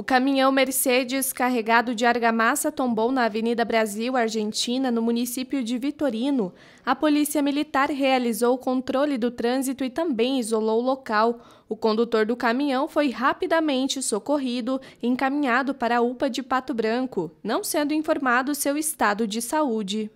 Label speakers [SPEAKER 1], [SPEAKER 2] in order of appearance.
[SPEAKER 1] O caminhão Mercedes carregado de argamassa tombou na Avenida Brasil Argentina, no município de Vitorino. A Polícia Militar realizou o controle do trânsito e também isolou o local. O condutor do caminhão foi rapidamente socorrido e encaminhado para a UPA de Pato Branco, não sendo informado seu estado de
[SPEAKER 2] saúde.